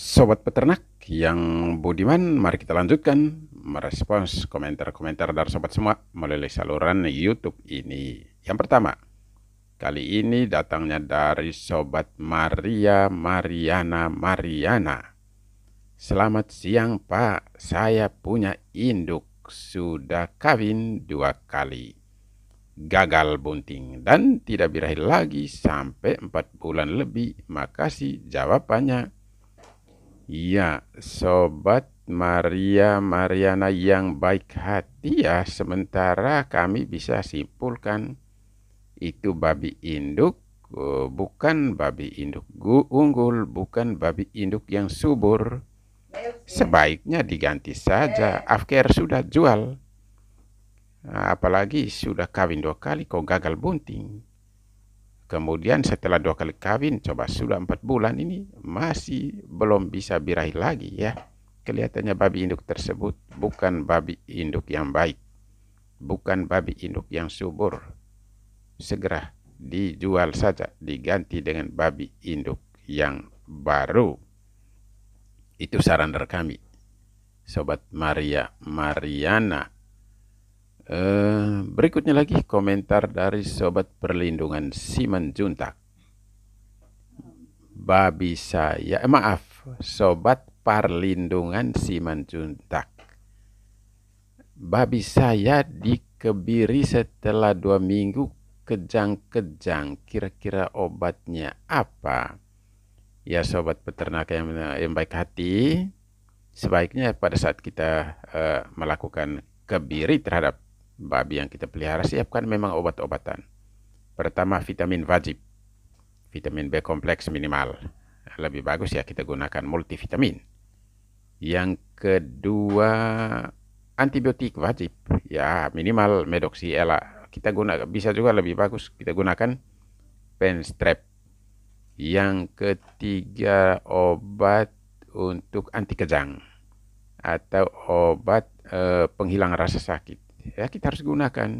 Sobat peternak yang budiman, mari kita lanjutkan merespons komentar-komentar dari sobat semua melalui saluran YouTube ini. Yang pertama, kali ini datangnya dari sobat Maria Mariana Mariana. Selamat siang Pak, saya punya induk sudah kawin dua kali. Gagal bunting dan tidak birahi lagi sampai empat bulan lebih. Makasih jawabannya. Ya, sobat Maria Mariana yang baik hati ya, sementara kami bisa simpulkan itu babi induk eh, bukan babi induk unggul, bukan babi induk yang subur. Sebaiknya diganti saja. Afker sudah jual. Apalagi sudah kawin dua kali kok gagal bunting. Kemudian setelah dua kali kawin, coba sudah empat bulan ini masih belum bisa birahi lagi ya. Kelihatannya babi induk tersebut bukan babi induk yang baik. Bukan babi induk yang subur. Segera dijual saja, diganti dengan babi induk yang baru. Itu saran dari kami. Sobat Maria Mariana Eh, berikutnya lagi komentar dari Sobat Perlindungan Simon Juntak. Babi saya, eh, maaf, Sobat Perlindungan Simon Juntak. Babi saya dikebiri setelah dua minggu kejang-kejang. Kira-kira obatnya apa? Ya sobat peternak yang, yang baik hati, sebaiknya pada saat kita uh, melakukan kebiri terhadap babi yang kita pelihara siapkan memang obat-obatan. Pertama vitamin wajib, vitamin B kompleks minimal. Lebih bagus ya kita gunakan multivitamin. Yang kedua antibiotik wajib, ya minimal medoxyella. Kita guna bisa juga lebih bagus kita gunakan penstrep. Yang ketiga obat untuk anti kejang atau obat e, penghilang rasa sakit ya kita harus gunakan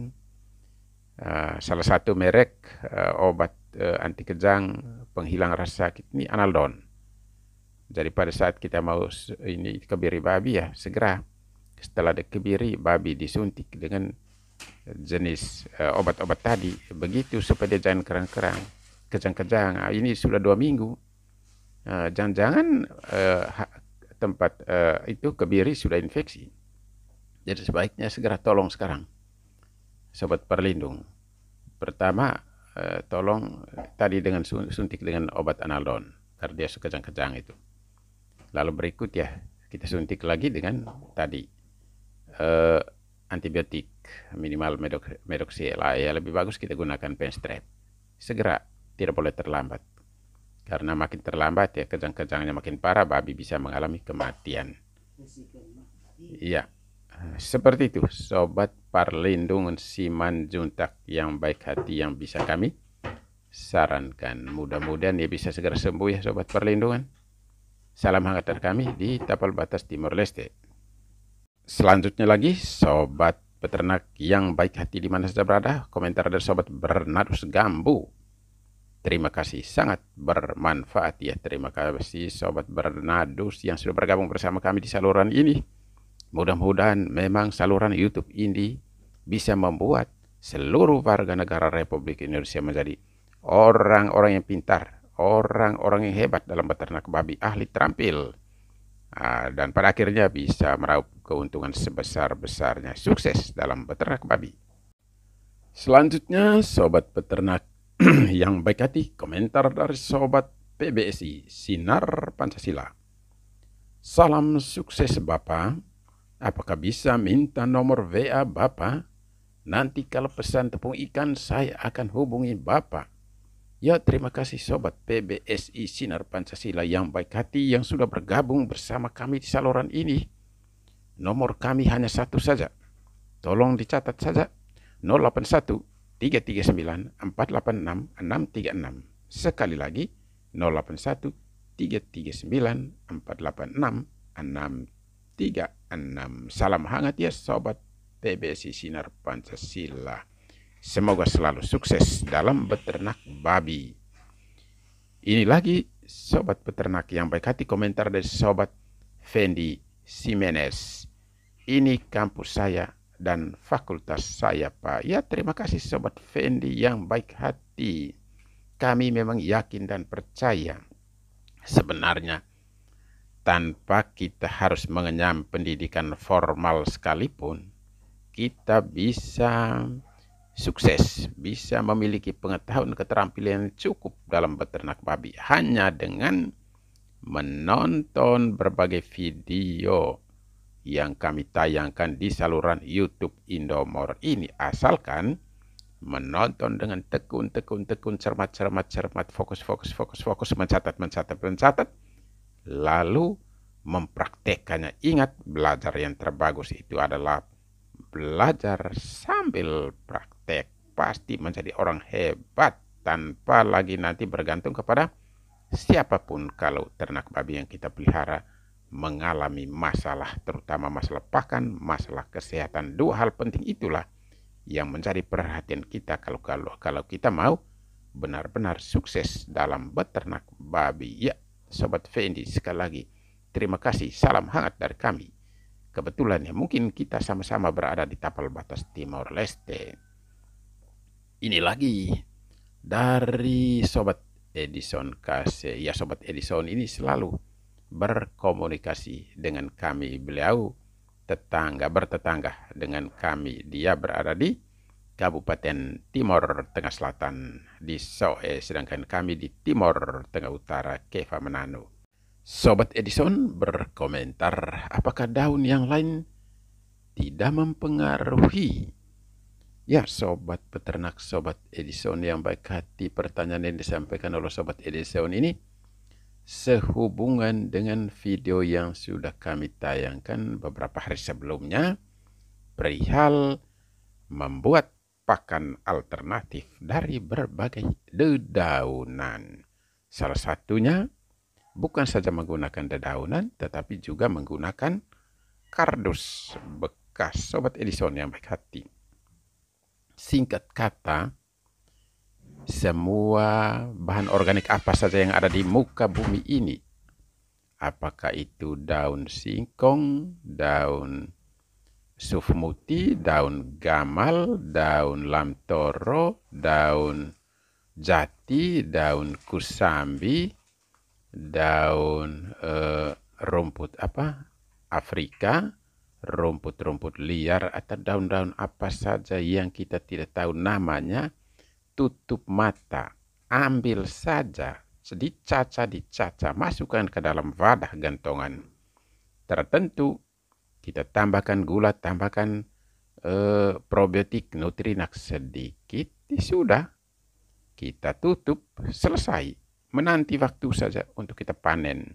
uh, salah satu merek uh, obat uh, anti kejang penghilang rasa sakit ini analdon. Jadi pada saat kita mau ini kebiri babi ya segera setelah dikebiri babi disuntik dengan jenis uh, obat-obat tadi begitu supaya dia jangan kerang-kerang kejang-kejang ah, ini sudah dua minggu uh, jangan-jangan uh, tempat uh, itu kebiri sudah infeksi jadi sebaiknya segera tolong sekarang. Sobat Perlindung. Pertama, eh, tolong eh, tadi dengan suntik dengan obat analon, Karena dia sekejang-kejang itu. Lalu berikut ya, kita suntik lagi dengan tadi. Eh, antibiotik minimal medok ya lebih bagus kita gunakan penstrep. segera tidak boleh terlambat karena makin terlambat ya kejang-kejangnya makin parah babi bisa mengalami kematian iya seperti itu, sobat perlindungan siman juntak yang baik hati yang bisa kami sarankan. Mudah-mudahan dia bisa segera sembuh ya sobat perlindungan. Salam hangat dari kami di Tapal Batas Timur Leste. Selanjutnya lagi, sobat peternak yang baik hati di mana saja berada, komentar dari sobat Bernadus Gambu. Terima kasih, sangat bermanfaat ya. Terima kasih sobat Bernadus yang sudah bergabung bersama kami di saluran ini. Mudah-mudahan memang saluran YouTube ini bisa membuat seluruh warga negara Republik Indonesia menjadi orang-orang yang pintar, orang-orang yang hebat dalam beternak babi, ahli terampil. Ah, dan pada akhirnya bisa meraup keuntungan sebesar-besarnya sukses dalam beternak babi. Selanjutnya, sobat peternak yang baik hati, komentar dari sobat PBSI Sinar Pancasila. Salam sukses Bapak. Apakah bisa minta nomor WA Bapak? Nanti kalau pesan tepung ikan saya akan hubungi Bapak. Ya terima kasih Sobat PBSI Sinar Pancasila yang baik hati yang sudah bergabung bersama kami di saluran ini. Nomor kami hanya satu saja. Tolong dicatat saja 081 339 486 636. Sekali lagi 081 339 486 636. 36. Salam hangat ya sobat TBC Sinar Pancasila. Semoga selalu sukses dalam beternak babi. Ini lagi sobat peternak yang baik hati komentar dari sobat Fendi Simenes. Ini kampus saya dan fakultas saya Pak. Ya terima kasih sobat Fendi yang baik hati. Kami memang yakin dan percaya sebenarnya tanpa kita harus mengenyam pendidikan formal sekalipun, kita bisa sukses, bisa memiliki pengetahuan keterampilan yang cukup dalam beternak babi hanya dengan menonton berbagai video yang kami tayangkan di saluran YouTube Indomor ini asalkan menonton dengan tekun tekun tekun cermat cermat cermat fokus fokus fokus fokus mencatat mencatat mencatat lalu mempraktekkannya. Ingat, belajar yang terbagus itu adalah belajar sambil praktek. Pasti menjadi orang hebat tanpa lagi nanti bergantung kepada siapapun kalau ternak babi yang kita pelihara mengalami masalah, terutama masalah pakan, masalah kesehatan. Dua hal penting itulah yang menjadi perhatian kita kalau kalau kalau kita mau benar-benar sukses dalam beternak babi. Ya, Sobat Fendi sekali lagi. Terima kasih, salam hangat dari kami. Kebetulan ya mungkin kita sama-sama berada di tapal batas Timor Leste. Ini lagi dari Sobat Edison Kase. Ya Sobat Edison ini selalu berkomunikasi dengan kami. Beliau tetangga bertetangga dengan kami. Dia berada di Kabupaten Timor Tengah Selatan di Soe, sedangkan kami di Timor Tengah Utara, Keva Menano. Sobat Edison berkomentar, apakah daun yang lain tidak mempengaruhi? Ya, sobat peternak, sobat Edison yang baik hati, pertanyaan yang disampaikan oleh sobat Edison ini sehubungan dengan video yang sudah kami tayangkan beberapa hari sebelumnya perihal membuat merupakan alternatif dari berbagai dedaunan. Salah satunya bukan saja menggunakan dedaunan, tetapi juga menggunakan kardus bekas sobat Edison yang baik hati. Singkat kata, semua bahan organik apa saja yang ada di muka bumi ini, apakah itu daun singkong, daun sufmuti, daun gamal, daun lamtoro, daun jati, daun kusambi, daun uh, rumput apa Afrika, rumput-rumput liar atau daun-daun apa saja yang kita tidak tahu namanya, tutup mata, ambil saja, dicaca dicaca, masukkan ke dalam wadah gantongan tertentu kita tambahkan gula, tambahkan eh, probiotik nutrinak sedikit, ya sudah. Kita tutup, selesai. Menanti waktu saja untuk kita panen.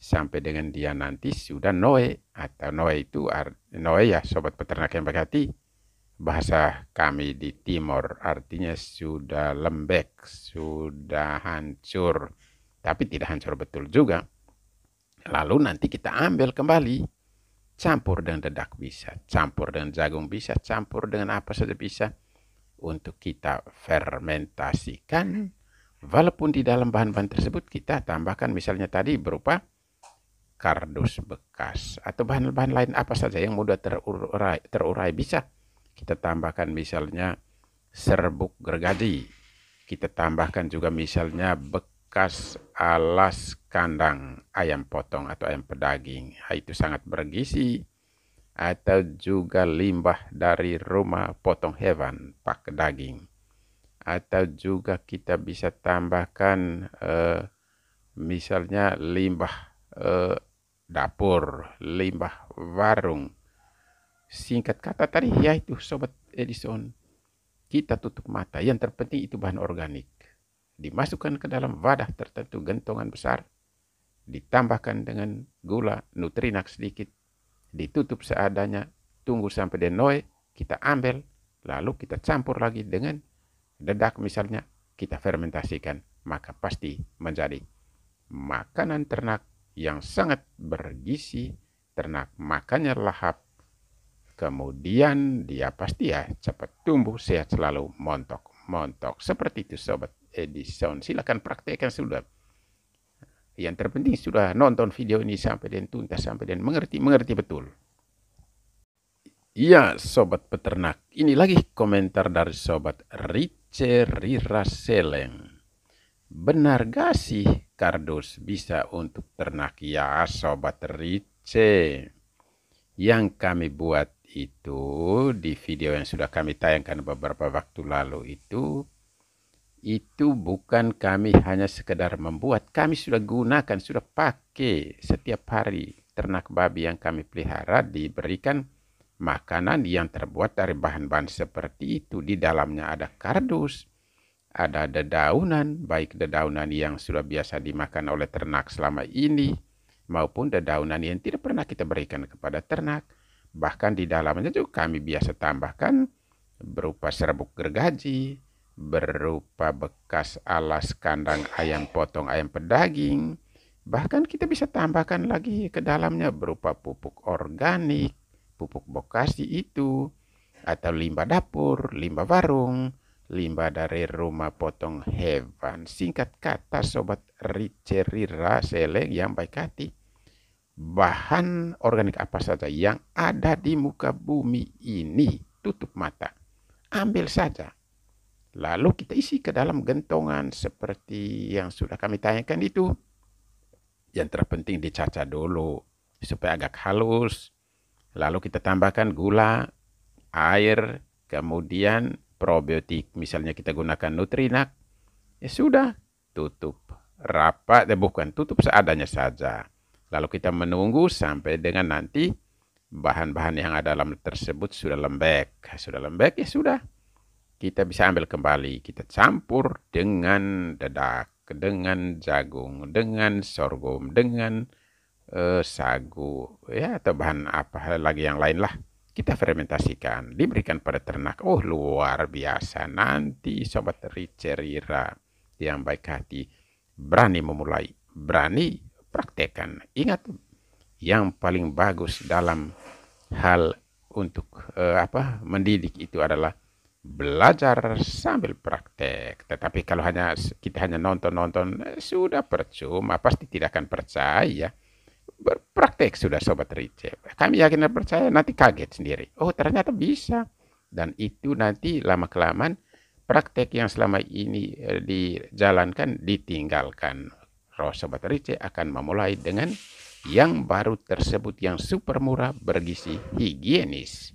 Sampai dengan dia nanti sudah noe. Atau noe itu, noe ya sobat peternak yang berhati. Bahasa kami di timur artinya sudah lembek, sudah hancur. Tapi tidak hancur betul juga. Lalu nanti kita ambil kembali Campur dengan dedak bisa, campur dengan jagung bisa, campur dengan apa saja bisa untuk kita fermentasikan. Walaupun di dalam bahan-bahan tersebut kita tambahkan misalnya tadi berupa kardus bekas atau bahan-bahan lain apa saja yang mudah terurai, terurai bisa kita tambahkan misalnya serbuk gergaji kita tambahkan juga misalnya bekas bekas alas kandang ayam potong atau ayam pedaging. Itu sangat bergisi atau juga limbah dari rumah potong hewan pak daging atau juga kita bisa tambahkan eh, misalnya limbah eh, dapur limbah warung singkat kata tadi yaitu sobat Edison kita tutup mata yang terpenting itu bahan organik dimasukkan ke dalam wadah tertentu gentongan besar, ditambahkan dengan gula nutrinak sedikit, ditutup seadanya, tunggu sampai denoy, kita ambil, lalu kita campur lagi dengan dedak misalnya, kita fermentasikan, maka pasti menjadi makanan ternak yang sangat bergizi, ternak makannya lahap, kemudian dia pasti ya cepat tumbuh sehat selalu montok montok seperti itu sobat Edison. Silakan praktekkan sudah. Yang terpenting sudah nonton video ini sampai dan tuntas, sampai dan mengerti, mengerti betul. iya Sobat Peternak, ini lagi komentar dari Sobat Rice Rira Seleng. Benar gak sih kardus bisa untuk ternak? Ya, Sobat Rice. Yang kami buat itu di video yang sudah kami tayangkan beberapa waktu lalu itu itu bukan kami hanya sekedar membuat, kami sudah gunakan, sudah pakai setiap hari ternak babi yang kami pelihara diberikan makanan yang terbuat dari bahan-bahan seperti itu. Di dalamnya ada kardus, ada dedaunan, baik dedaunan yang sudah biasa dimakan oleh ternak selama ini, maupun dedaunan yang tidak pernah kita berikan kepada ternak. Bahkan di dalamnya juga kami biasa tambahkan berupa serbuk gergaji, berupa bekas alas kandang ayam potong ayam pedaging. Bahkan kita bisa tambahkan lagi ke dalamnya berupa pupuk organik, pupuk bokasi itu, atau limbah dapur, limbah warung, limbah dari rumah potong hewan. Singkat kata Sobat Ricerira Seleng yang baik hati, bahan organik apa saja yang ada di muka bumi ini tutup mata. Ambil saja Lalu kita isi ke dalam gentongan seperti yang sudah kami tanyakan itu. Yang terpenting dicaca dulu supaya agak halus. Lalu kita tambahkan gula, air, kemudian probiotik. Misalnya kita gunakan Nutrinak. Ya sudah, tutup rapat, ya bukan tutup seadanya saja. Lalu kita menunggu sampai dengan nanti bahan-bahan yang ada dalam tersebut sudah lembek. Sudah lembek ya sudah kita bisa ambil kembali, kita campur dengan dedak, dengan jagung, dengan sorghum, dengan uh, sagu, ya atau bahan apa lagi yang lain lah. Kita fermentasikan, diberikan pada ternak. Oh luar biasa, nanti Sobat Ricerira yang baik hati berani memulai, berani praktekan. Ingat, yang paling bagus dalam hal untuk uh, apa mendidik itu adalah belajar sambil praktek. Tetapi kalau hanya kita hanya nonton-nonton, eh, sudah percuma, pasti tidak akan percaya. Berpraktek sudah Sobat Ricep. Kami yakin dan percaya nanti kaget sendiri. Oh ternyata bisa. Dan itu nanti lama-kelamaan praktek yang selama ini eh, dijalankan ditinggalkan. Roh Sobat Ricep akan memulai dengan yang baru tersebut yang super murah bergisi higienis.